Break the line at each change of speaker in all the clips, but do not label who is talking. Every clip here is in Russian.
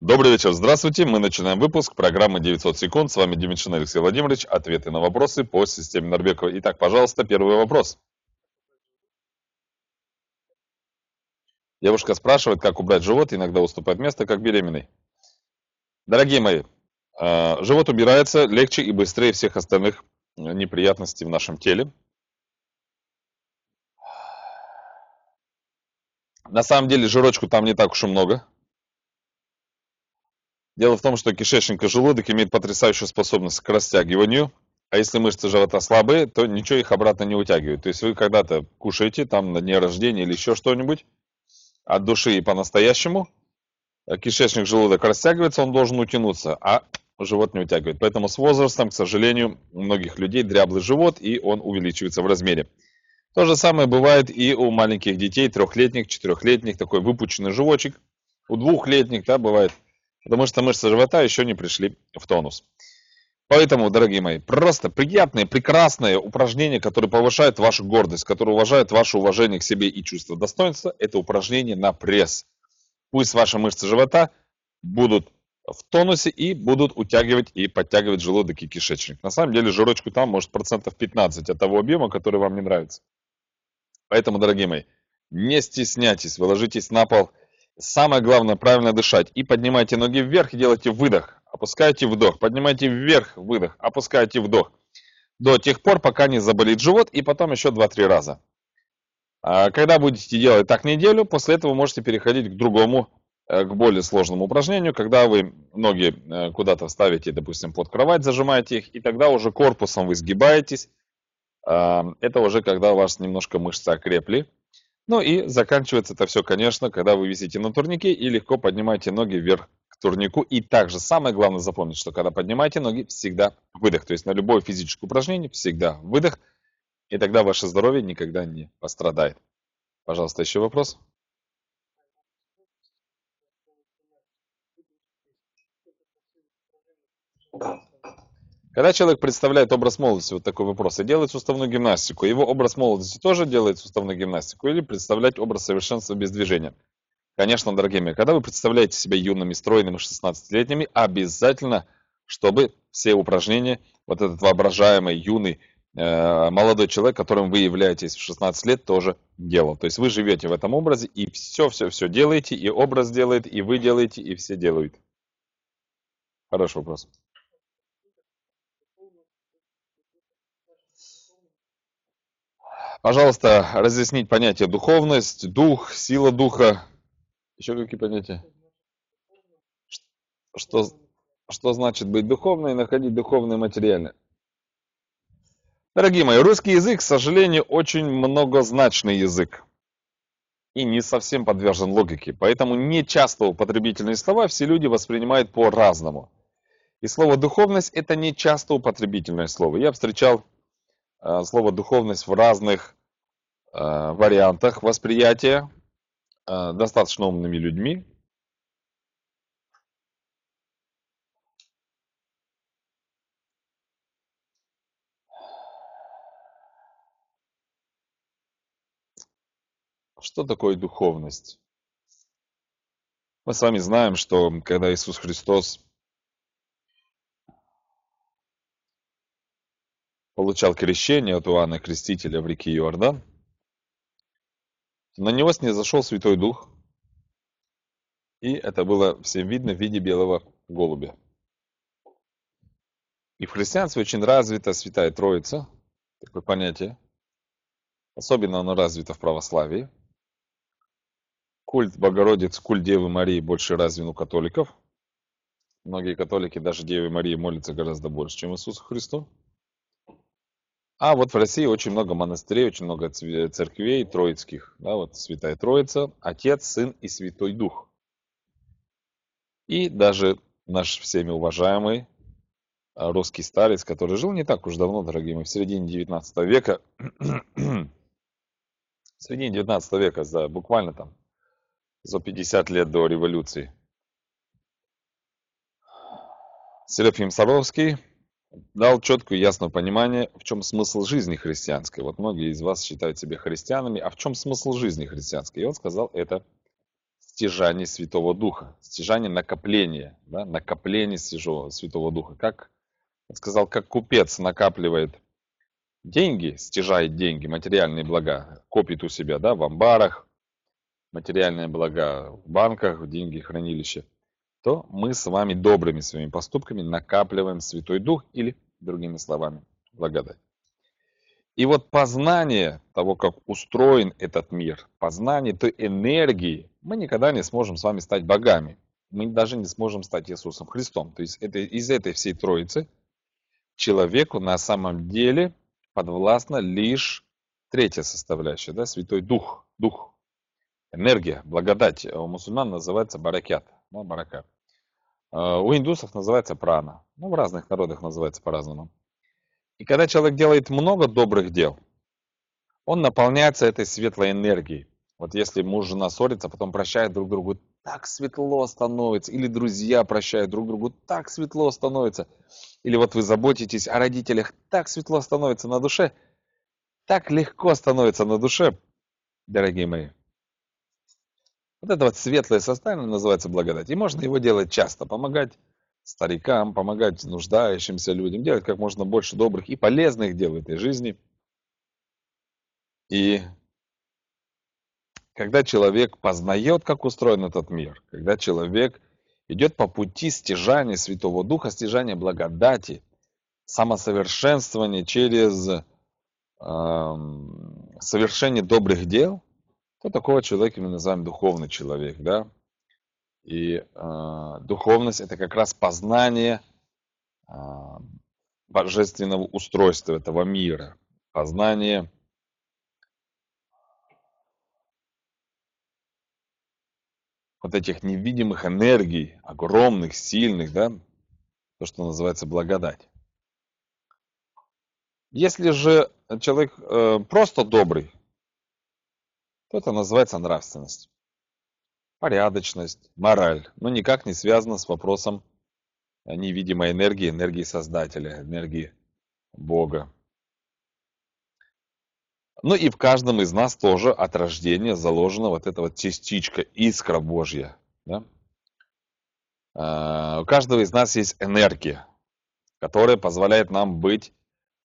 Добрый вечер, здравствуйте. Мы начинаем выпуск программы 900 секунд. С вами Демишин Алексей Владимирович. Ответы на вопросы по системе Норбекова. Итак, пожалуйста, первый вопрос. Девушка спрашивает, как убрать живот, иногда уступает место, как беременный. Дорогие мои, а, живот убирается легче и быстрее всех остальных э, неприятностей в нашем теле. На самом деле жирочку там не так уж и много. Дело в том, что кишечник и желудок имеют потрясающую способность к растягиванию, а если мышцы живота слабые, то ничего их обратно не утягивает. То есть вы когда-то кушаете, там на дне рождения или еще что-нибудь, от души и по-настоящему, э, кишечник, желудок растягивается, он должен утянуться, а живот не утягивает. Поэтому с возрастом, к сожалению, у многих людей дряблый живот, и он увеличивается в размере. То же самое бывает и у маленьких детей, трехлетних, четырехлетних, такой выпученный животик. У двухлетних, да, бывает – потому что мышцы живота еще не пришли в тонус. Поэтому, дорогие мои, просто приятное, прекрасное упражнение, которое повышает вашу гордость, которое уважает ваше уважение к себе и чувство достоинства, это упражнение на пресс. Пусть ваши мышцы живота будут в тонусе и будут утягивать и подтягивать желудок и кишечник. На самом деле жирочку там может процентов 15 от того объема, который вам не нравится. Поэтому, дорогие мои, не стесняйтесь, выложитесь на пол Самое главное, правильно дышать. И поднимайте ноги вверх и делайте выдох. Опускайте вдох. Поднимайте вверх, выдох. Опускайте вдох. До тех пор, пока не заболит живот. И потом еще 2-3 раза. А когда будете делать так неделю, после этого можете переходить к другому, э, к более сложному упражнению, когда вы ноги э, куда-то вставите, допустим, под кровать, зажимаете их, и тогда уже корпусом вы сгибаетесь. А, это уже когда у вас немножко мышцы окрепли. Ну и заканчивается это все, конечно, когда вы висите на турнике и легко поднимаете ноги вверх к турнику. И также самое главное запомнить, что когда поднимаете ноги, всегда выдох. То есть на любое физическое упражнение всегда выдох. И тогда ваше здоровье никогда не пострадает. Пожалуйста, еще вопрос? Да. Когда человек представляет образ молодости, вот такой вопрос, и делает суставную гимнастику, его образ молодости тоже делает суставную гимнастику или представлять образ совершенства без движения? Конечно, дорогие мои, когда вы представляете себя юными, стройными, 16-летними, обязательно, чтобы все упражнения, вот этот воображаемый юный э, молодой человек, которым вы являетесь в 16 лет, тоже делал. То есть вы живете в этом образе и все-все-все делаете, и образ делает, и вы делаете, и все делают. Хороший вопрос. Пожалуйста, разъяснить понятие духовность, дух, сила духа. Еще какие понятия? Что, что значит быть духовной и находить духовные материальное? Дорогие мои, русский язык, к сожалению, очень многозначный язык и не совсем подвержен логике, поэтому не часто употребительные слова все люди воспринимают по-разному. И слово «духовность» — это не часто употребительное слово. Я встречал Э, слово духовность в разных э, вариантах восприятия э, достаточно умными людьми. Что такое духовность? Мы с вами знаем, что когда Иисус Христос получал крещение от Иоанна Крестителя в реке Иордан, на него снизошел Святой Дух, и это было всем видно в виде белого голубя. И в христианстве очень развита Святая Троица, такое понятие. Особенно оно развито в православии. Культ Богородиц, культ Девы Марии больше развит у католиков. Многие католики даже Девы Марии молятся гораздо больше, чем Иисусу Христу. А вот в России очень много монастырей, очень много церквей троицких. Да, вот Святая Троица, Отец, Сын и Святой Дух. И даже наш всеми уважаемый э, русский старец, который жил не так уж давно, дорогие мои, в середине 19 века, в середине 19 века, за буквально там за 50 лет до революции. Серафим Саровский дал четкое и ясное понимание, в чем смысл жизни христианской. Вот многие из вас считают себя христианами, а в чем смысл жизни христианской? И он сказал, это стяжание Святого Духа, стяжание накопления, да, накопление стяжого, Святого Духа. Как, он сказал, как купец накапливает деньги, стяжает деньги, материальные блага, копит у себя, да, в амбарах, материальные блага в банках, в деньги, хранилище – то мы с вами добрыми своими поступками накапливаем Святой Дух или, другими словами, благодать. И вот познание того, как устроен этот мир, познание той энергии, мы никогда не сможем с вами стать богами. Мы даже не сможем стать Иисусом Христом. То есть это, из этой всей троицы человеку на самом деле подвластна лишь третья составляющая, да, Святой Дух, Дух, энергия, благодать. А у мусульман называется баракят ну, барака. А, у индусов называется прана. Ну, в разных народах называется по-разному. И когда человек делает много добрых дел, он наполняется этой светлой энергией. Вот если муж и жена ссорятся, а потом прощают друг другу, так светло становится. Или друзья прощают друг другу, так светло становится. Или вот вы заботитесь о родителях, так светло становится на душе. Так легко становится на душе, дорогие мои. Вот это вот светлое состояние называется благодать. И можно его делать часто, помогать старикам, помогать нуждающимся людям, делать как можно больше добрых и полезных дел в этой жизни. И когда человек познает, как устроен этот мир, когда человек идет по пути стяжания Святого Духа, стяжания благодати, самосовершенствования через э, совершение добрых дел – то ну, такого человека мы называем духовный человек, да. И э, духовность это как раз познание э, божественного устройства этого мира, познание вот этих невидимых энергий, огромных, сильных, да, то, что называется благодать. Если же человек э, просто добрый, это называется нравственность. Порядочность, мораль, но никак не связано с вопросом невидимой энергии, энергии Создателя, энергии Бога. Ну и в каждом из нас тоже от рождения заложена вот эта вот частичка, искра Божья. Да? А, у каждого из нас есть энергия, которая позволяет нам быть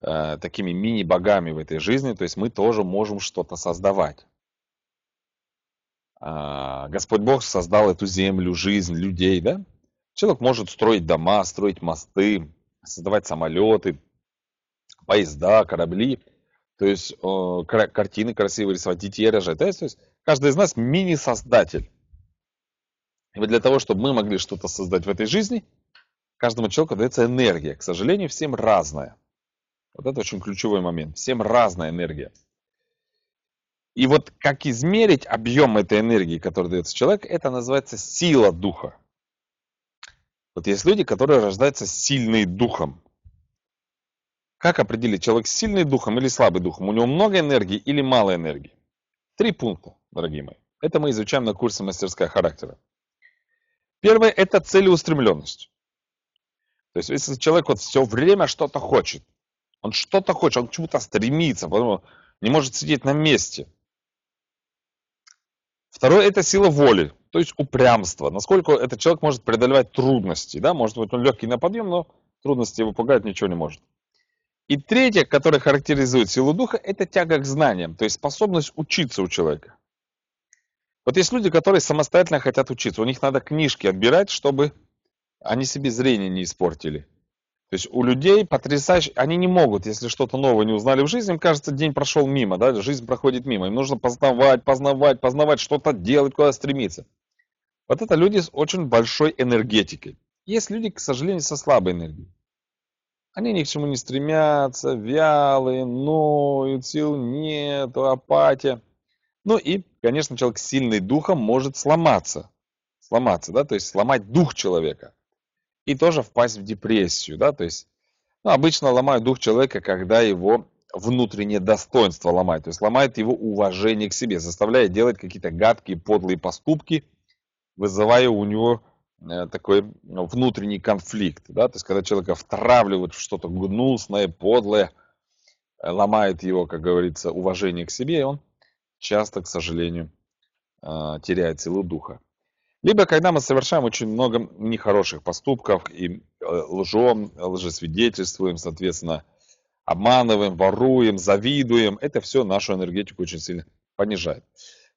э, такими мини-богами в этой жизни, то есть мы тоже можем что-то создавать. А, Господь Бог создал эту землю, жизнь, людей, да? Человек может строить дома, строить мосты, создавать самолеты, поезда, корабли, то есть э, картины красивые рисовать, детей рожать. То есть каждый из нас мини-создатель. И вот для того, чтобы мы могли что-то создать в этой жизни, каждому человеку дается энергия. К сожалению, всем разная. Вот это очень ключевой момент. Всем разная энергия. И вот как измерить объем этой энергии, которая дается человеку, это называется сила духа. Вот есть люди, которые рождаются сильным духом. Как определить, человек сильный духом или слабый духом? У него много энергии или мало энергии? Три пункта, дорогие мои. Это мы изучаем на курсе мастерская характера. Первое – это целеустремленность. То есть, если человек вот все время что-то хочет, он что-то хочет, он к чему-то стремится, потом не может сидеть на месте – Второе – это сила воли, то есть упрямство. Насколько этот человек может преодолевать трудности. Да? Может быть, он легкий на подъем, но трудности его пугают, ничего не может. И третье, которое характеризует силу духа, это тяга к знаниям, то есть способность учиться у человека. Вот есть люди, которые самостоятельно хотят учиться. У них надо книжки отбирать, чтобы они себе зрение не испортили. То есть у людей потрясающе, они не могут, если что-то новое не узнали в жизни, им кажется, день прошел мимо, да, жизнь проходит мимо. Им нужно познавать, познавать, познавать, что-то делать, куда стремиться. Вот это люди с очень большой энергетикой. Есть люди, к сожалению, со слабой энергией. Они ни к чему не стремятся, вялые, ноют, сил нету, апатия. Ну и, конечно, человек сильный духом может сломаться. Сломаться, да, то есть сломать дух человека – и тоже впасть в депрессию, да, то есть ну, обычно ломают дух человека, когда его внутреннее достоинство ломает, то есть ломает его уважение к себе, заставляя делать какие-то гадкие, подлые поступки, вызывая у него э, такой ну, внутренний конфликт, да, то есть когда человека втравливают в что-то гнусное, подлое, э, ломает его, как говорится, уважение к себе, и он часто, к сожалению, э, теряет силу духа. Либо когда мы совершаем очень много нехороших поступков и э, лжем, лжесвидетельствуем, соответственно, обманываем, воруем, завидуем. Это все нашу энергетику очень сильно понижает.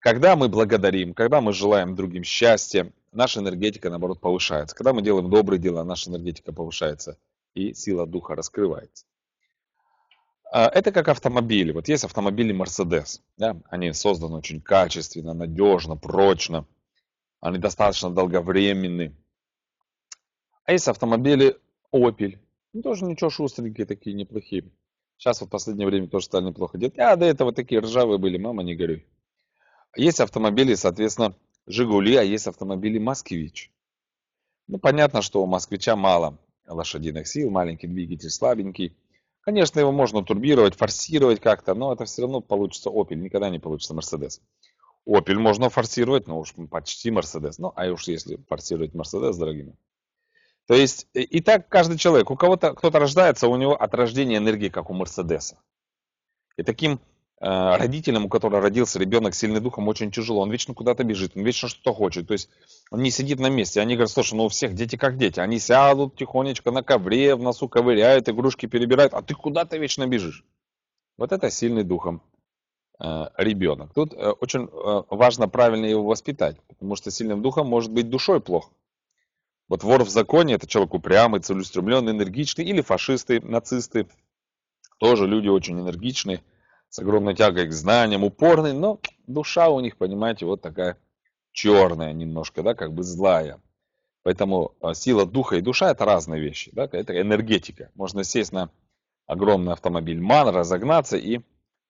Когда мы благодарим, когда мы желаем другим счастья, наша энергетика, наоборот, повышается. Когда мы делаем добрые дела, наша энергетика повышается и сила духа раскрывается. А, это как автомобили. Вот есть автомобили Mercedes. Да? Они созданы очень качественно, надежно, прочно они достаточно долговременны. А есть автомобили Opel. Ну, тоже ничего, шустренькие такие, неплохие. Сейчас вот в последнее время тоже стали неплохо делать. А до этого такие ржавые были, мама, не горюй. Есть автомобили, соответственно, «Жигули», а есть автомобили «Москвич». Ну, понятно, что у «Москвича» мало лошадиных сил, маленький двигатель, слабенький. Конечно, его можно турбировать, форсировать как-то, но это все равно получится Opel, никогда не получится Mercedes. Opel можно форсировать, но уж почти Mercedes. Ну, а уж если форсировать Mercedes, дорогими. То есть, э, и так каждый человек. У кого-то, кто-то рождается, у него от рождения энергии, как у Мерседеса. И таким э, родителям, у которого родился ребенок сильный духом, очень тяжело. Он вечно куда-то бежит, он вечно что-то хочет. То есть, он не сидит на месте. Они говорят, слушай, ну у всех дети как дети. Они сядут тихонечко на ковре, в носу ковыряют, игрушки перебирают, а ты куда-то вечно бежишь. Вот это сильный духом. Э, ребенок. Тут э, очень э, важно правильно его воспитать, потому что сильным духом может быть душой плохо. Вот вор в законе – это человек упрямый, целеустремленный, энергичный, или фашисты, нацисты. Тоже люди очень энергичные, с огромной тягой к знаниям, упорные, но душа у них, понимаете, вот такая черная немножко, да, как бы злая. Поэтому сила духа и душа – это разные вещи, да, это энергетика. Можно сесть на огромный автомобиль МАН, разогнаться и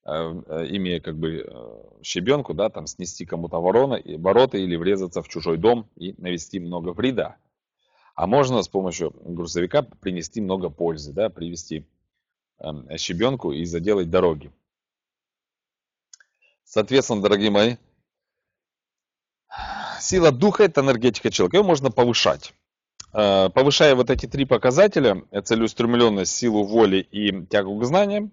Эм, э, ими э, как бы э, щебенку, да, там снести кому-то ворона и ворота или врезаться в чужой дом и навести много вреда. А можно с помощью грузовика принести много пользы, да, привести эм, щебенку и заделать дороги. Соответственно, дорогие мои, сила духа – это энергетика человека, ее можно повышать. Повышая вот эти три показателя, целеустремленность, силу воли и тягу к знаниям,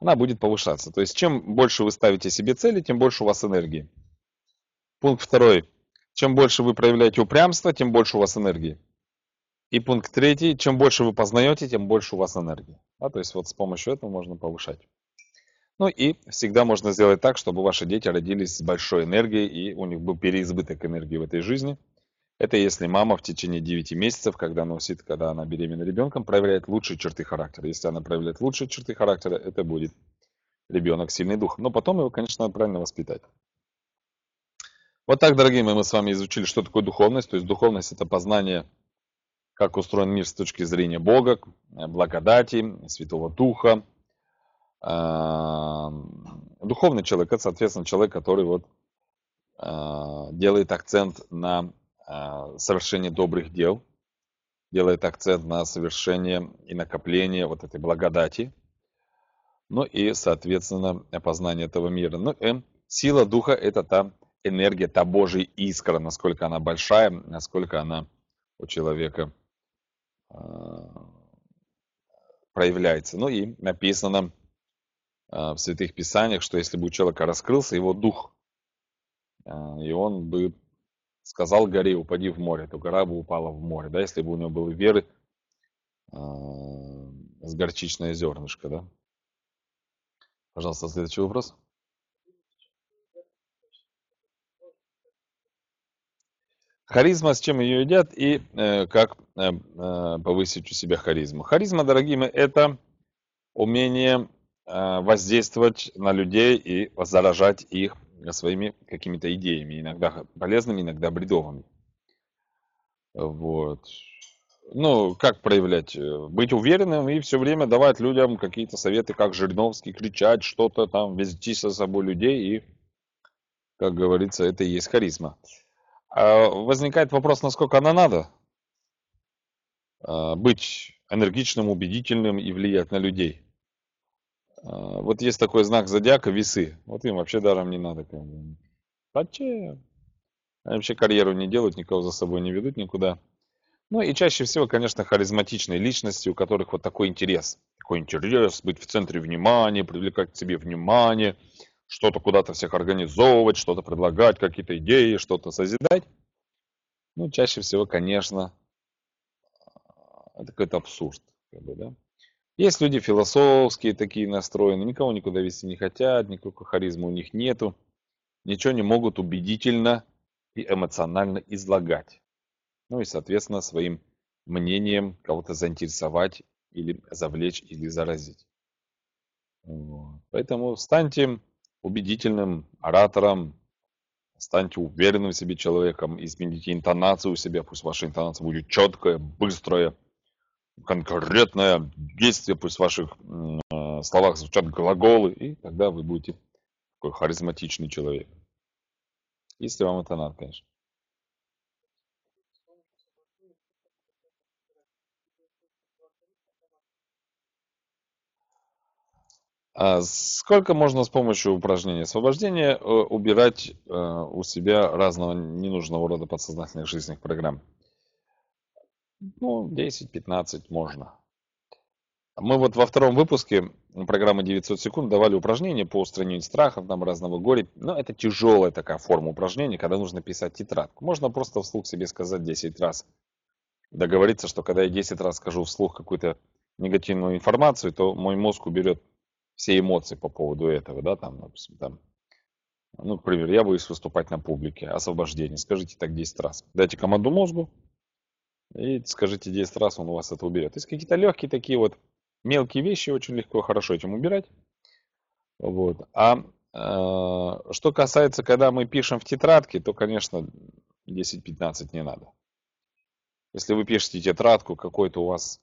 она будет повышаться. То есть чем больше вы ставите себе цели, тем больше у вас энергии. Пункт второй. Чем больше вы проявляете упрямство, тем больше у вас энергии. И пункт третий. Чем больше вы познаете, тем больше у вас энергии. Да, то есть вот с помощью этого можно повышать. Ну и всегда можно сделать так, чтобы ваши дети родились с большой энергией и у них был переизбыток энергии в этой жизни – это если мама в течение 9 месяцев, когда носит, когда она беременна ребенком, проявляет лучшие черты характера. Если она проявляет лучшие черты характера, это будет ребенок сильный дух. Но потом его, конечно, надо правильно воспитать. Вот так, дорогие мои, мы с вами изучили, что такое духовность. То есть духовность – это познание, как устроен мир с точки зрения Бога, благодати, Святого Духа. Эм, духовный человек – это, соответственно, человек, который вот э, делает акцент на а, совершение добрых дел, делает акцент на совершение и накопление вот этой благодати, ну и, соответственно, опознание этого мира. Ну, М, эм, сила духа – это та энергия, та Божья искра, насколько она большая, насколько она у человека э, проявляется. Ну и написано э, в Святых Писаниях, что если бы у человека раскрылся его дух, э, и он бы сказал горе, упади в море, то гора бы упала в море, да, если бы у него было веры э, с горчичное зернышко, да. Пожалуйста, следующий вопрос. Харизма, с чем ее едят и э, как э, э, повысить у себя харизму. Харизма, дорогие мои, это умение э, воздействовать на людей и заражать их своими какими-то идеями, иногда полезными, иногда бредовыми. Вот. Ну, как проявлять? Э, быть уверенным и все время давать людям какие-то советы, как Жириновский, кричать что-то там, вести со собой людей. И, как говорится, это и есть харизма. А возникает вопрос, насколько она надо а, быть энергичным, убедительным и влиять на людей. А, вот есть такой знак зодиака весы. Вот им вообще даром не надо. Как бы. Зачем? Они вообще карьеру не делают, никого за собой не ведут никуда. Ну и чаще всего, конечно, харизматичные личности, у которых вот такой интерес. Такой интерес быть в центре внимания, привлекать к себе внимание, что-то куда-то всех организовывать, что-то предлагать, какие-то идеи, что-то созидать. Ну, чаще всего, конечно, а, это какой-то абсурд. Как бы, да? Есть люди философские такие настроены, никого никуда вести не хотят, никакой харизмы у них нету, ничего не могут убедительно и эмоционально излагать. Ну и, соответственно, своим мнением кого-то заинтересовать или завлечь, или заразить. Вот. Поэтому станьте убедительным оратором, станьте уверенным в себе человеком, измените интонацию у себя, пусть ваша интонация будет четкая, быстрая, конкретное действие, пусть в ваших э, словах звучат глаголы, и тогда вы будете такой харизматичный человек. Если вам это надо, конечно. А сколько можно с помощью упражнения освобождения э, убирать э, у себя разного ненужного рода подсознательных жизненных программ? Ну, 10-15 можно. Мы вот во втором выпуске программы 900 секунд давали упражнения по устранению страхов, там, разного горя. Но это тяжелая такая форма упражнения, когда нужно писать тетрадку. Можно просто вслух себе сказать 10 раз. Договориться, что когда я 10 раз скажу вслух какую-то негативную информацию, то мой мозг уберет все эмоции по поводу этого, да, там, допустим, там, ну, например, я боюсь выступать на публике, освобождение, скажите так 10 раз. Дайте команду мозгу, и скажите 10 раз, он у вас это уберет. То есть какие-то легкие такие вот мелкие вещи очень легко и хорошо этим убирать. Вот. А э, что касается, когда мы пишем в тетрадке, то, конечно, 10-15 не надо. Если вы пишете тетрадку, какой-то у вас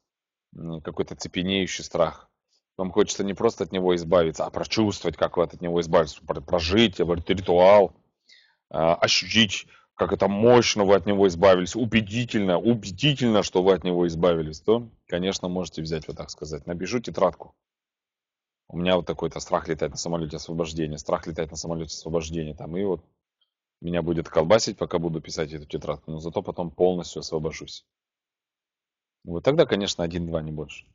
какой-то цепенеющий страх. Вам хочется не просто от него избавиться, а прочувствовать, как вы от него избавитесь, прожить, ритуал, а, ощутить как это мощно вы от него избавились, убедительно, убедительно, что вы от него избавились, то, конечно, можете взять, вот так сказать. Напишу тетрадку. У меня вот такой-то страх летать на самолете освобождения, страх летать на самолете освобождения, там, и вот меня будет колбасить, пока буду писать эту тетрадку, но зато потом полностью освобожусь. Вот тогда, конечно, один-два, не больше.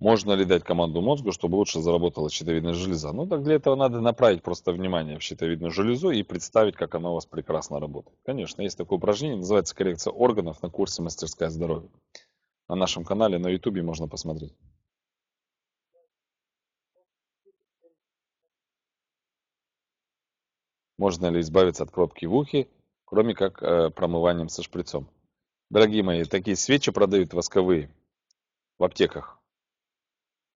Можно ли дать команду мозгу, чтобы лучше заработала щитовидная железа? Ну, так для этого надо направить просто внимание в щитовидную железу и представить, как она у вас прекрасно работает. Конечно, есть такое упражнение, называется коррекция органов на курсе «Мастерская здоровья». На нашем канале на YouTube можно посмотреть. Можно ли избавиться от пробки в ухе, кроме как э, промыванием со шприцом? Дорогие мои, такие свечи продают восковые в аптеках.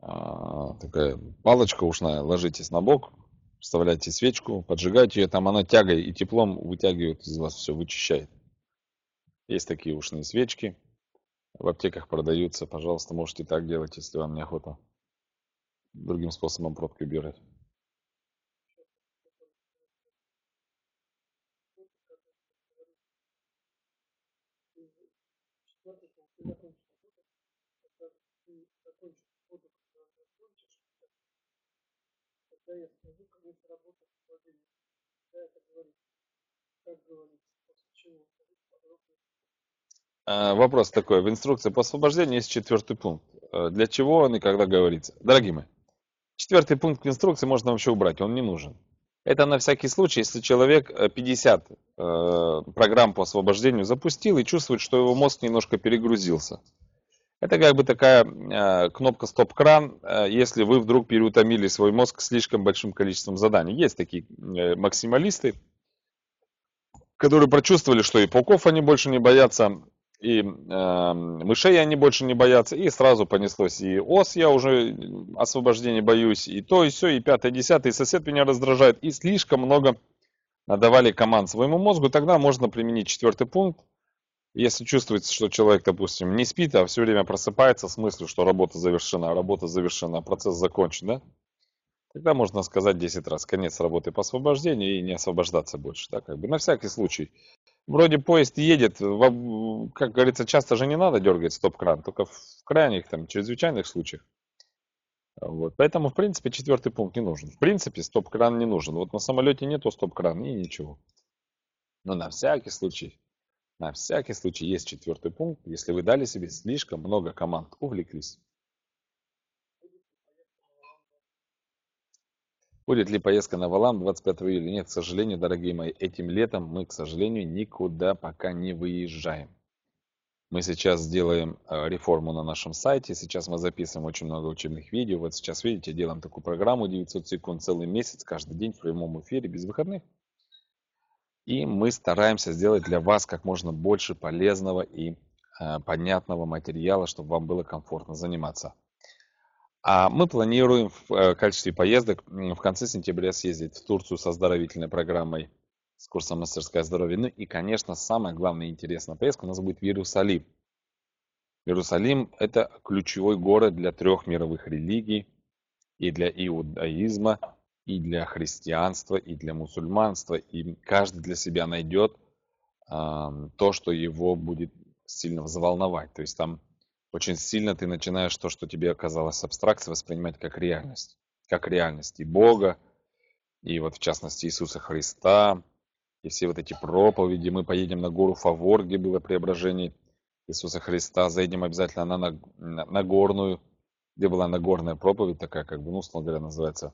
А, такая палочка ушная, ложитесь на бок, вставляйте свечку, поджигайте ее, там она тягой и теплом вытягивает из вас все, вычищает. Есть такие ушные свечки, в аптеках продаются, пожалуйста, можете так делать, если вам неохота другим способом пробки убирать. А, вопрос такой. В инструкции по освобождению есть четвертый пункт. А, для чего он и когда говорится? Дорогие мои, четвертый пункт в инструкции можно вообще убрать, он не нужен. Это на всякий случай, если человек 50 э, э, программ по освобождению запустил и чувствует, что его мозг немножко перегрузился. Это как бы такая э, кнопка стоп-кран, э, если вы вдруг переутомили свой мозг слишком большим количеством заданий. Есть такие э, максималисты, которые прочувствовали, что и пауков они больше не боятся, и э, мышей они больше не боятся, и сразу понеслось. И ос я уже э, освобождение боюсь, и то, и все, и пятое, и десятое, и сосед меня раздражает, и слишком много надавали команд своему мозгу, тогда можно применить четвертый пункт, если чувствуется, что человек, допустим, не спит, а все время просыпается с мыслью, что работа завершена, а работа завершена, а процесс закончен, да? Тогда можно сказать 10 раз конец работы по освобождению и не освобождаться больше. Да, как бы на всякий случай. Вроде поезд едет, как говорится, часто же не надо дергать стоп-кран, только в крайних, там, чрезвычайных случаях. Вот. Поэтому, в принципе, четвертый пункт не нужен. В принципе, стоп-кран не нужен. Вот на самолете нету стоп-крана и ничего. Но на всякий случай на всякий случай есть четвертый пункт, если вы дали себе слишком много команд, увлеклись. Будет ли поездка на Валам 25 июля? Нет, к сожалению, дорогие мои, этим летом мы, к сожалению, никуда пока не выезжаем. Мы сейчас сделаем э, реформу на нашем сайте, сейчас мы записываем очень много учебных видео. Вот сейчас, видите, делаем такую программу 900 секунд целый месяц, каждый день в прямом эфире, без выходных. И мы стараемся сделать для вас как можно больше полезного и а, понятного материала, чтобы вам было комфортно заниматься. А мы планируем в э, качестве поездок в конце сентября съездить в Турцию со оздоровительной программой с курсом «Мастерское здоровье». Ну и, конечно, самое главное интересное поездка у нас будет в Иерусалим. Иерусалим – это ключевой город для трех мировых религий и для иудаизма, и для христианства, и для мусульманства. И каждый для себя найдет э, то, что его будет сильно взволновать. То есть там очень сильно ты начинаешь то, что тебе оказалось абстракцией, воспринимать как реальность. Как реальность и Бога, и вот в частности Иисуса Христа, и все вот эти проповеди. Мы поедем на гору Фавор, где было преображение Иисуса Христа, зайдем обязательно на, на, на, на горную, где была Нагорная проповедь такая, как бы, ну, условно говоря, называется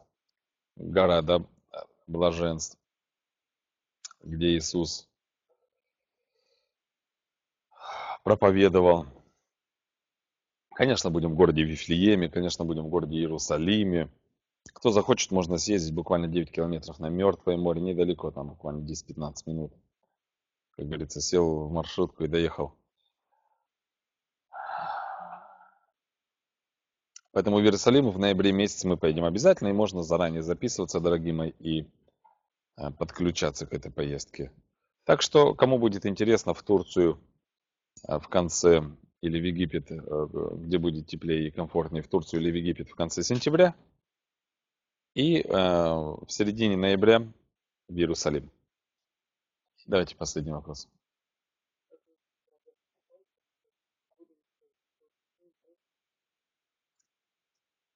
гора да а, блаженств, где Иисус проповедовал. Конечно, будем в городе Вифлееме, конечно, будем в городе Иерусалиме. Кто захочет, можно съездить буквально 9 километров на Мертвое море, недалеко, там буквально 10-15 минут. Как говорится, сел в маршрутку и доехал. Поэтому в Иерусалим в ноябре месяце мы поедем обязательно, и можно заранее записываться, дорогие мои, и а, подключаться к этой поездке. Так что, кому будет интересно, в Турцию а, в конце или в Египет, э, где будет теплее и комфортнее, в Турцию или в Египет в конце сентября, и а, в середине ноября в Иерусалим. Давайте последний вопрос.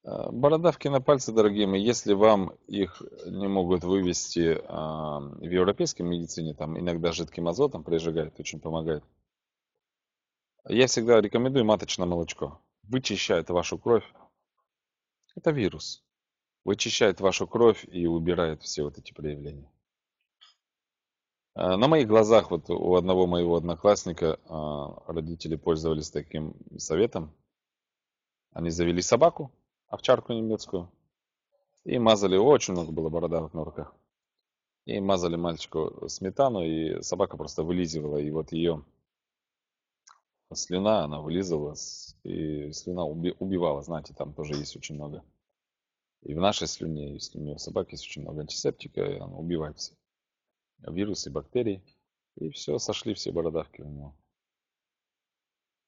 Э, бородавки на пальце, дорогие мои, если вам их не могут вывести а, в европейской медицине, там иногда жидким азотом прижигают, очень помогает. Я всегда рекомендую маточное молочко. Вычищает вашу кровь. Это вирус. Вычищает вашу кровь и убирает все вот эти проявления. Э, на моих глазах вот у одного моего одноклассника а, родители пользовались таким советом. Они завели собаку, овчарку немецкую. И мазали, очень много было бородавок на руках. И мазали мальчику сметану, и собака просто вылизывала И вот ее слюна, она вылизывала, и слюна уби- убивала. Знаете, там тоже есть очень много. И в нашей слюне, и в слюне собаки есть очень много антисептика, и она убивает все вирусы, бактерии. И все, сошли все бородавки у него.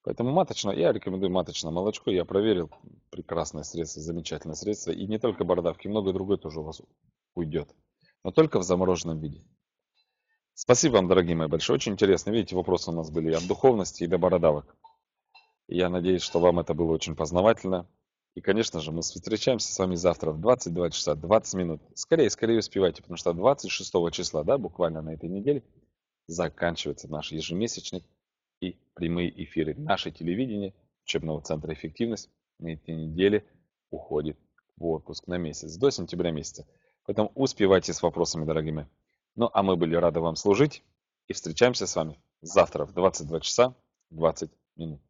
Поэтому маточное, я рекомендую маточное молочко, я проверил, прекрасное средство, замечательное средство. И не только бородавки, много другое тоже у вас уйдет. Но только в замороженном виде. Спасибо вам, дорогие мои, большое. Очень интересно. Видите, вопросы у нас были от духовности и до бородавок. Я надеюсь, что вам это было очень познавательно. И, конечно же, мы встречаемся с вами завтра в 22 часа 20 минут. Скорее, скорее успевайте, потому что 26 числа, да, буквально на этой неделе, заканчивается наш ежемесячный и прямые эфиры. Наше телевидение учебного центра «Эффективность» на этой неделе уходит в отпуск на месяц, до сентября месяца. Поэтому успевайте с вопросами, дорогими Ну, а мы были рады вам служить и встречаемся с вами завтра в 22 часа 20 минут.